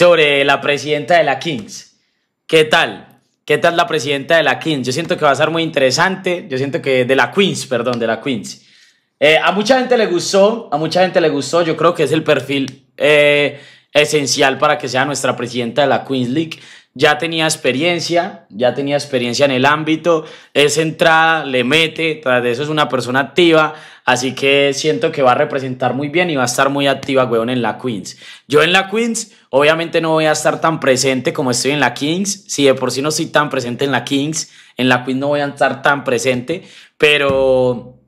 sobre la presidenta de la Kings. ¿Qué tal? ¿Qué tal la presidenta de la Kings? Yo siento que va a ser muy interesante. Yo siento que de la Queens, perdón, de la Queens. Eh, a mucha gente le gustó, a mucha gente le gustó. Yo creo que es el perfil eh, esencial para que sea nuestra presidenta de la Queens League ya tenía experiencia, ya tenía experiencia en el ámbito, es entrada, le mete, tras de eso es una persona activa, así que siento que va a representar muy bien y va a estar muy activa, weón, en la Queens. Yo en la Queens, obviamente no voy a estar tan presente como estoy en la Kings, si de por sí no estoy tan presente en la Kings, en la Queens no voy a estar tan presente, pero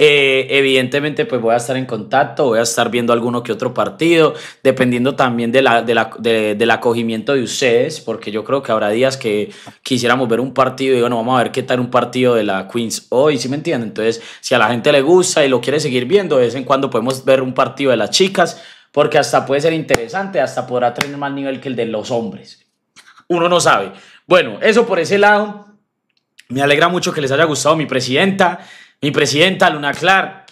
eh, evidentemente, pues voy a estar en contacto, voy a estar viendo alguno que otro partido, dependiendo también de la, la, del acogimiento de ustedes, porque yo creo que habrá días que quisiéramos ver un partido y bueno, vamos a ver qué tal un partido de la Queens hoy, ¿sí me entienden? Entonces, si a la gente le gusta y lo quiere seguir viendo, de vez en cuando podemos ver un partido de las chicas, porque hasta puede ser interesante, hasta podrá tener más nivel que el de los hombres. Uno no sabe. Bueno, eso por ese lado. Me alegra mucho que les haya gustado mi presidenta. Mi presidenta Luna Clark,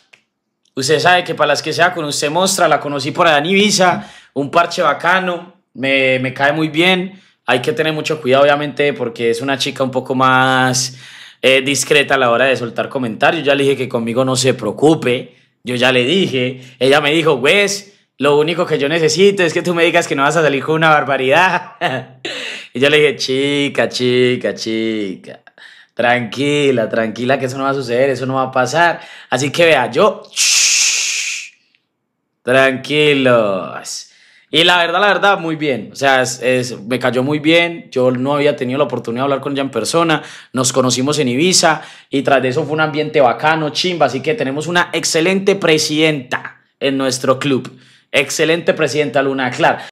usted sabe que para las que sea con usted mostra, la conocí por Dani Visa, Ibiza, un parche bacano, me, me cae muy bien. Hay que tener mucho cuidado, obviamente, porque es una chica un poco más eh, discreta a la hora de soltar comentarios. Ya le dije que conmigo no se preocupe. Yo ya le dije. Ella me dijo, güey, lo único que yo necesito es que tú me digas que no vas a salir con una barbaridad. y yo le dije, chica, chica, chica. Tranquila, tranquila, que eso no va a suceder, eso no va a pasar. Así que vea, yo. tranquilos. Y la verdad, la verdad, muy bien. O sea, me cayó muy bien. Yo no había tenido la oportunidad de hablar con ella en persona. Nos conocimos en Ibiza y tras de eso fue un ambiente bacano, chimba. Así que tenemos una excelente presidenta en nuestro club. Excelente presidenta Luna claro.